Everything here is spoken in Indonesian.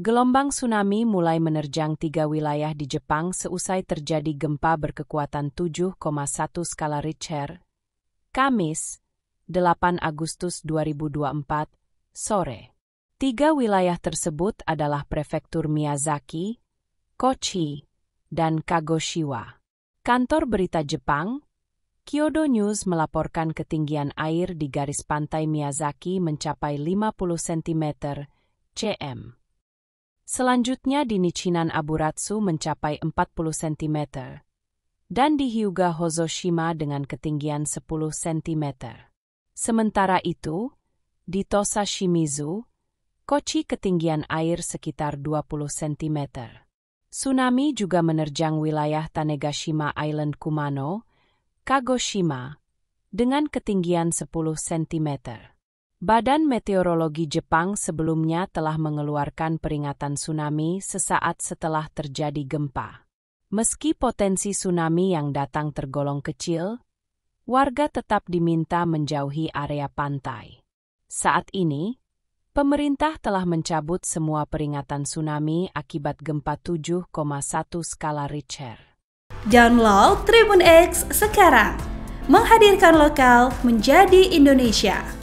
Gelombang tsunami mulai menerjang tiga wilayah di Jepang seusai terjadi gempa berkekuatan 7,1 skala Richter, Kamis, 8 Agustus 2024, sore. Tiga wilayah tersebut adalah Prefektur Miyazaki, Kochi, dan Kagoshiwa. Kantor berita Jepang, Kyodo News melaporkan ketinggian air di garis pantai Miyazaki mencapai 50 cm cm. Selanjutnya di Nichinan Aburatsu mencapai 40 cm dan di Hyuga Hozoshima dengan ketinggian 10 cm. Sementara itu, di Tosa Shimizu, Kochi ketinggian air sekitar 20 cm. Tsunami juga menerjang wilayah Tanegashima Island Kumano, Kagoshima, dengan ketinggian 10 cm. Badan Meteorologi Jepang sebelumnya telah mengeluarkan peringatan tsunami sesaat setelah terjadi gempa. Meski potensi tsunami yang datang tergolong kecil, warga tetap diminta menjauhi area pantai. Saat ini, Pemerintah telah mencabut semua peringatan tsunami akibat gempa 7,1 skala Richter. Download Tribun X sekarang, menghadirkan lokal menjadi Indonesia.